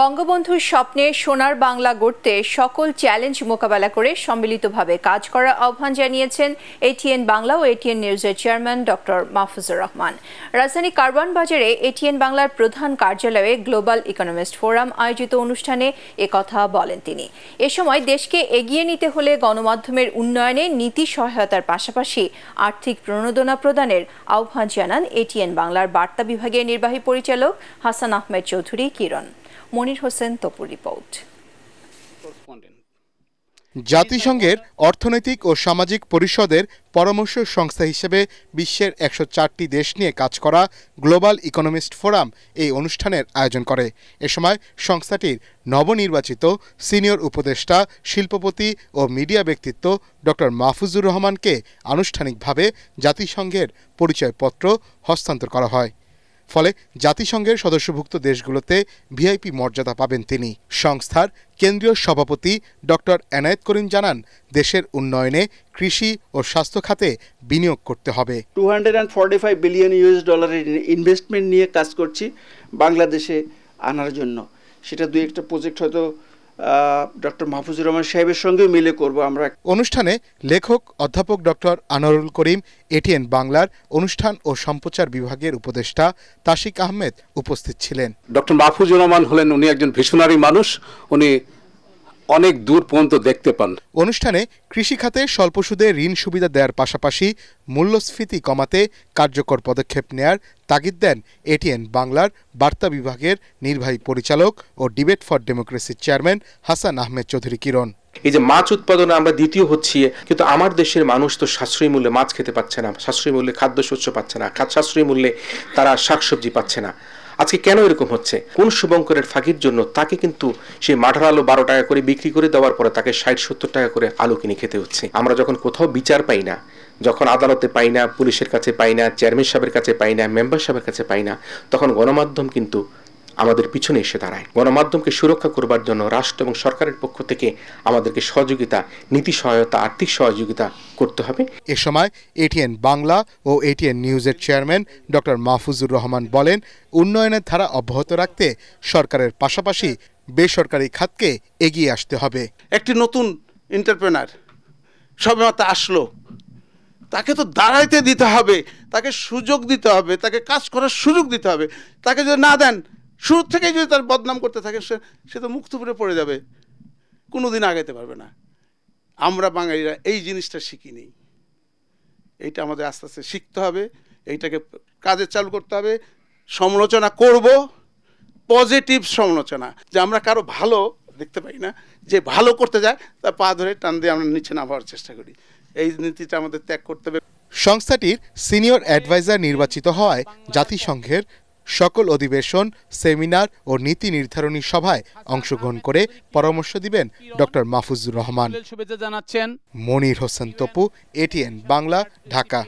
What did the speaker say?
বঙ্গবন্ধুর স্বপ্নে সোনার বাংলা গড়তে সকল চ্যালেঞ্জ মোকাবেলা করে সম্মিলিতভাবে কাজ করার আহ্বান জানিয়েছেন এটিএন বাংলা ও এটিএন নিউজের চেয়ারম্যান ডক্টর মাহফুজুর রহমান রাজধানী কারবান বাজারে এটিএন বাংলার প্রধান কার্যালয়ে গ্লোবাল ইকোনমিস্ট ফোরাম আয়োজিত অনুষ্ঠানে কথা বলেন তিনি এ সময় দেশকে এগিয়ে নিতে হলে গণমাধ্যমের উন্নয়নে নীতি সহায়তার পাশাপাশি আর্থিক প্রণোদনা প্রদানের আহ্বান জানান এটিএন বাংলার বার্তা বিভাগের নির্বাহী পরিচালক হাসান আহমেদ চৌধুরী কিরণ মনির হোসেন তপুর রিপোর্ট জাতিসংঘের অর্থনৈতিক ও সামাজিক পরিষদের পরামর্শ সংস্থা হিসেবে বিশ্বের একশো চারটি দেশ নিয়ে কাজ করা গ্লোবাল ইকোনমিস্ট ফোরাম এই অনুষ্ঠানের আয়োজন করে এ সময় সংস্থাটির নবনির্বাচিত সিনিয়র উপদেষ্টা শিল্পপতি ও মিডিয়া ব্যক্তিত্ব ড মাহফুজুর রহমানকে আনুষ্ঠানিকভাবে জাতিসংঘের পরিচয়পত্র হস্তান্তর করা হয় ফলে জাতিসংঘের সদস্যভুক্ত দেশগুলোতে ভিআইপি মর্যাদা পাবেন তিনি সংস্থার কেন্দ্রীয় সভাপতি ড এনায়েত করিম জানান দেশের উন্নয়নে কৃষি ও স্বাস্থ্য খাতে বিনিয়োগ করতে হবে টু বিলিয়ন ইউএস ডলারের ইনভেস্টমেন্ট নিয়ে কাজ করছি বাংলাদেশে আনার জন্য সেটা দুই একটা প্রজেক্ট হয়তো ডক্টর মাহফুজুর রহমান সাহেবের সঙ্গে মিলে করব আমরা অনুষ্ঠানে লেখক অধ্যাপক ডক্টর আনোয়ারুল করিম এটিএন বাংলার অনুষ্ঠান ও সম্প্রচার বিভাগের উপদেষ্টা তাসিক আহমেদ উপস্থিত ছিলেন ডক্টর মাহফুজুর রহমান হলেন উনি একজন ভিশনারি মানুষ উনি অনেক দূর পর্যন্ত দেখতে পান অনুষ্ঠানে কৃষিখাতে স্বল্প সুদে ঋণ সুবিধা দেওয়ার পাশাপাশি মূল্যস্ফীতি কমাতে কার্যকর পদক্ষেপ নেয়ার তাগিদ দেন এটিএন বাংলার বার্তা বিভাগের নির্বাহী পরিচালক ও ডিবেট ফর ডেমোক্রেসির চেয়ারম্যান হাসান আহমেদ চৌধুরী কিরণ এই যে মাছ উৎপাদনে আমরা দ্বিতীয় হচ্ছি কিন্তু আমার দেশের মানুষ তো সাশ্রয়ী মূল্যে মাছ খেতে পাচ্ছে না সাশ্রয়ী মূল্যে খাদ্যশস্য পাচ্ছে না সাশ্রয়ী মূল্যে তারা শাকসবজি পাচ্ছে না আজকে কেন এরকম হচ্ছে কোন শুভঙ্করের ফাঁকির জন্য তাকে কিন্তু সে মাঠার আলো বারো টাকা করে বিক্রি করে দেওয়ার পরে তাকে ষাট সত্তর টাকা করে আলু কিনে খেতে হচ্ছে আমরা যখন কোথাও বিচার পাই না যখন আদালতে পাই না পুলিশের কাছে পাই না চেয়ারম্যান সাহেবের কাছে পাই না মেম্বার সাহেবের কাছে পাই না তখন গণমাধ্যম কিন্তু আমাদের পিছনে এসে দাঁড়ায় গণমাধ্যমকে সুরক্ষা করবার জন্য রাষ্ট্র এবং সরকারের পক্ষ থেকে আমাদেরকে সহযোগিতা নীতি সহায়তা আর্থিক সহযোগিতা করতে হবে এ সময় এটিএন বাংলা ও এটিএন নিউজের চেয়ারম্যান ডক্টর মাহফুজুর রহমান বলেন উন্নয়নের ধারা অব্যাহত রাখতে সরকারের পাশাপাশি বেসরকারি খাতকে এগিয়ে আসতে হবে একটি নতুন এন্টারপ্রেনার সবেমাত্র আসলো তাকে তো দাঁড়াইতে দিতে হবে তাকে সুযোগ দিতে হবে তাকে কাজ করার সুযোগ দিতে হবে তাকে যদি না দেন শুরু থেকেই যদি তার বদনাম করতে থাকে সে সে তো মুখ থুপড়ে পড়ে যাবে কোনো দিন আগাইতে পারবে না আমরা বাঙালিরা এই জিনিসটা শিখিনি এইটা আমাদের আস্তে আস্তে শিখতে হবে এইটাকে কাজে চালু করতে হবে সমালোচনা করব পজিটিভ সমালোচনা যে আমরা কারো ভালো দেখতে পাই না যে ভালো করতে যায় তার পা ধরে টান দিয়ে আমরা নিচে নামার চেষ্টা করি এই নীতিটা আমাদের ত্যাগ করতে হবে সংস্থাটির সিনিয়র অ্যাডভাইজার নির্বাচিত হওয়ায় জাতিসংঘের সকল অধিবেশন সেমিনার ও নীতি নির্ধারণী সভায় অংশগ্রহণ করে পরামর্শ দিবেন ডক্টর মাহফুজুর রহমান মনির হোসেন তপু এটিএন বাংলা ঢাকা